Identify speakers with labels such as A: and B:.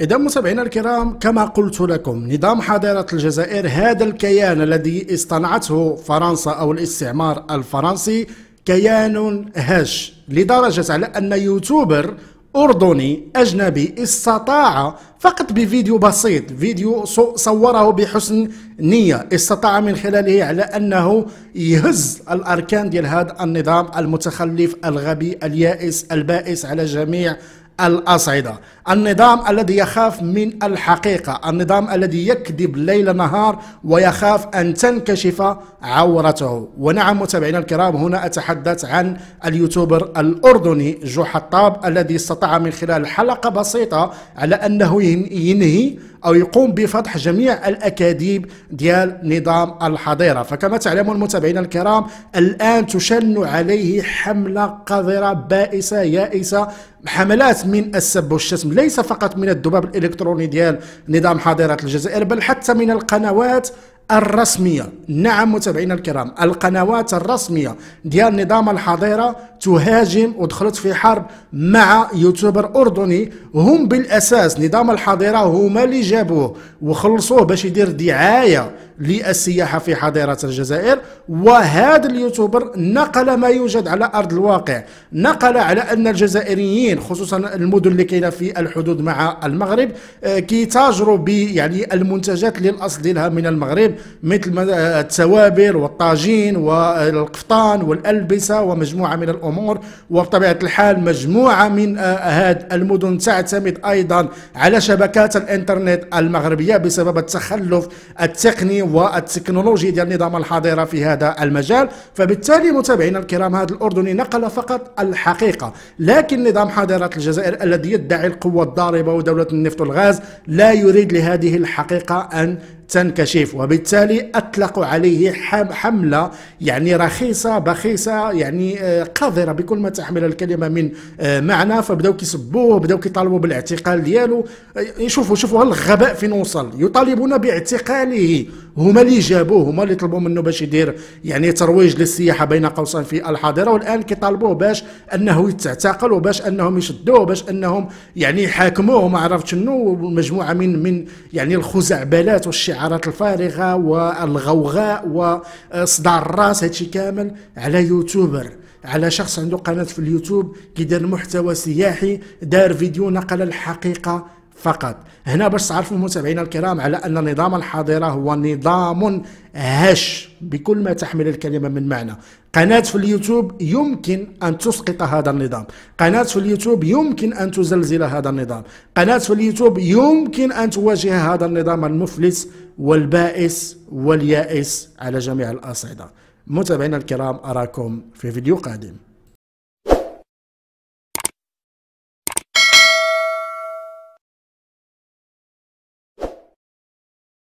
A: إذا متابعينا الكرام كما قلت لكم نظام حضارة الجزائر هذا الكيان الذي اصطنعته فرنسا أو الاستعمار الفرنسي كيان هش لدرجة على أن يوتيوبر أردني أجنبي استطاع فقط بفيديو بسيط فيديو صوره بحسن نية استطاع من خلاله على أنه يهز الأركان ديال هذا النظام المتخلف الغبي اليائس البائس على جميع الأصعدة النظام الذي يخاف من الحقيقة النظام الذي يكذب ليل نهار ويخاف أن تنكشف عورته ونعم متابعينا الكرام هنا أتحدث عن اليوتيوبر الأردني جو حطاب الذي استطاع من خلال حلقة بسيطة على أنه ينهي أو يقوم بفتح جميع الأكاذيب ديال نظام الحظيرة فكما تعلمون متابعينا الكرام الآن تشن عليه حملة قذرة بائسة يائسة حملات من السب والشتم ليس فقط من الذباب الالكتروني ديال نظام حاضره الجزائر بل حتى من القنوات الرسميه نعم متابعينا الكرام القنوات الرسميه ديال نظام الحاضره تهاجم ودخلت في حرب مع يوتيوبر اردني هم بالاساس نظام الحاضره هما اللي جابوه وخلصوه باش يدير دعايه للسياحة في حضيرة الجزائر وهذا اليوتيوبر نقل ما يوجد على أرض الواقع نقل على أن الجزائريين خصوصا المدن اللي كاينة في الحدود مع المغرب آه، كيتاجروا ب يعني المنتجات اللي الأصل ديالها من المغرب مثل آه، التوابل والطاجين والقفطان والألبسة ومجموعة من الأمور وبطبيعة الحال مجموعة من هذه آه، المدن تعتمد أيضا على شبكات الإنترنت المغربية بسبب التخلف التقني والتكنولوجي ديال نظام الحاضره في هذا المجال فبالتالي متابعينا الكرام هذا الاردني نقل فقط الحقيقه لكن نظام حاضره الجزائر الذي يدعي القوه الضاربه ودوله النفط والغاز لا يريد لهذه الحقيقه ان تنكشف وبالتالي أطلقوا عليه حملة يعني رخيصة بخيصة يعني آه، قذرة بكل ما تحمل الكلمة من آه، معنى فبداو كيسبوه بداو كيطالبوا بالاعتقال ديالو آه، شوفوا شوفوا الغباء فين وصل يطالبون باعتقاله هما اللي جابوه هما اللي طلبوا منه باش يدير يعني ترويج للسياحه بين قوسين في الحاضره والان كيطالبوه باش انه يتعتقل وباش انهم يشدوه باش انهم يعني يحاكموه ما عرفت شنو مجموعه من من يعني الخزعبلات والشعب الاشعارات الفارغه والغوغاء وصداع الراس هادشي كامل على يوتيوبر على شخص عنده قناه في اليوتيوب كيدير محتوى سياحي دار فيديو نقل الحقيقه فقط هنا باش تعرفوا المتابعين الكرام على ان نظام الحاضره هو نظام هش بكل ما تحمل الكلمه من معنى قناه في اليوتيوب يمكن ان تسقط هذا النظام قناه في اليوتيوب يمكن ان تزلزل هذا النظام قناه في اليوتيوب يمكن ان تواجه هذا النظام المفلس والبائس واليائس على جميع الاصعده متابعينا الكرام اراكم في فيديو قادم